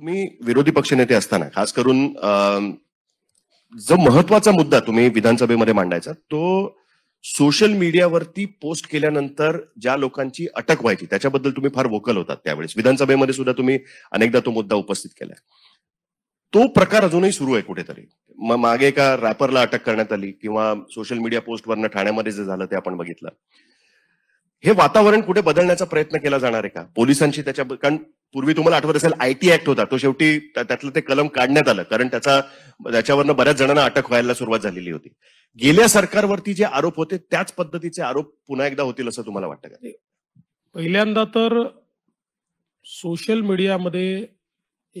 तुम्ही विरोधी पक्षनेते असताना खास करून जो महत्वाचा मुद्दा तुम्ही विधानसभेमध्ये मांडायचा तो सोशल मीडियावरती पोस्ट केल्यानंतर ज्या लोकांची अटक व्हायची त्याच्याबद्दल तुम्ही फार वोकल होतात त्यावेळेस विधानसभेमध्ये सुद्धा तुम्ही अनेकदा तो मुद्दा उपस्थित केला तो प्रकार अजूनही सुरू आहे कुठेतरी मग मागे एका रॅपरला अटक करण्यात आली किंवा सोशल मीडिया पोस्टवरनं ठाण्यामध्ये जे झालं ते आपण बघितलं हे वातावरण कुठे बदलण्याचा प्रयत्न केला जाणार आहे का पोलिसांशी त्याच्या कारण पूर्वी तुम्हाला आठवत असेल आय टी ऍक्ट होता तो शेवटी त्यातलं ते कलम काढण्यात आलं कारण त्याचा त्याच्यावरनं बऱ्याच जणांना अटक व्हायला सुरुवात झालेली होती गेल्या सरकारवरती जे आरोप होते त्याच पद्धतीचे आरोप पुन्हा एकदा होतील असं तुम्हाला वाटत का पहिल्यांदा तर सोशल मीडियामध्ये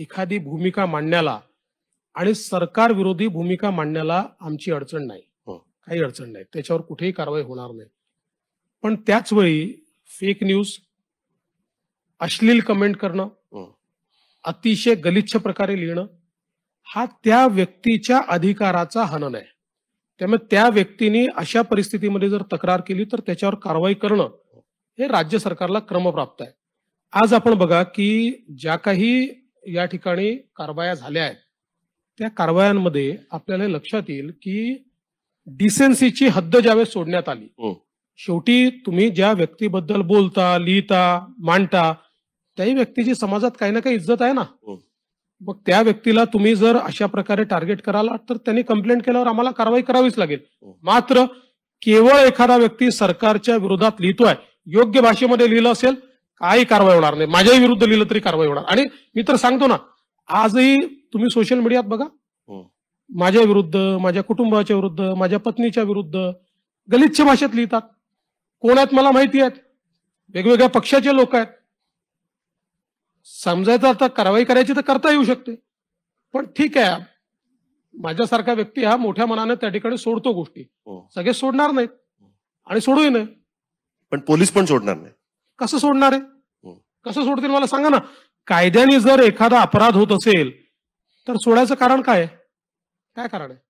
एखादी भूमिका मांडण्याला आणि सरकार विरोधी भूमिका मांडण्याला आमची अडचण नाही हो. काही अडचण नाही त्याच्यावर कुठेही कारवाई होणार नाही पण त्याच वेळी फेक न्यूज अश्लील कमेंट करणं अतिशय गलिच्छ प्रकारे लिहिणं हा त्या व्यक्तीच्या अधिकाराचा हनन आहे त्यामुळे त्या व्यक्तीने अशा परिस्थितीमध्ये जर तक्रार केली तर त्याच्यावर कारवाई करणं हे राज्य सरकारला क्रमप्राप्त आहे आज आपण बघा की ज्या काही या ठिकाणी कारवाया झाल्या आहेत त्या कारवायांमध्ये आपल्याला लक्षात येईल की डिसेन्सीची हद्द ज्यावेळेस सोडण्यात आली शेवटी तुम्ही ज्या व्यक्तीबद्दल बोलता लिहिता मांडता त्याही व्यक्तीची समाजात काही ना काही इज्जत आहे ना हो. मग त्या व्यक्तीला तुम्ही जर अशा प्रकारे टार्गेट कराला तर त्यांनी कंप्लेंट केल्यावर आम्हाला कारवाई करावीच लागेल हो. मात्र केवळ एखादा व्यक्ती सरकारच्या विरोधात लिहितोय योग्य भाषेमध्ये लिहिलं असेल काही कारवाई होणार नाही माझ्याही विरुद्ध लिहिलं तरी कारवाई होणार आणि मी तर सांगतो ना आजही तुम्ही सोशल मीडियात बघा हो. माझ्या विरुद्ध माझ्या कुटुंबाच्या विरुद्ध माझ्या पत्नीच्या विरुद्ध गलिच्छ भाषेत लिहितात कोण आहेत मला माहिती आहेत वेगवेगळ्या पक्षाचे लोक आहेत समजायचं आता कारवाई करायची तर करता येऊ शकते पण ठीक आहे माझ्यासारखा व्यक्ती हा मोठ्या मनाने त्या ठिकाणी सोडतो गोष्टी हो. सगळे सोडणार नाहीत आणि सोडूही नये पण पोलीस पण सोडणार नाही कसं सोडणार आहे हो. कसं सोडतील मला सांगा ना कायद्याने जर एखादा अपराध होत असेल तर सोडायचं कारण काय काय कारण आहे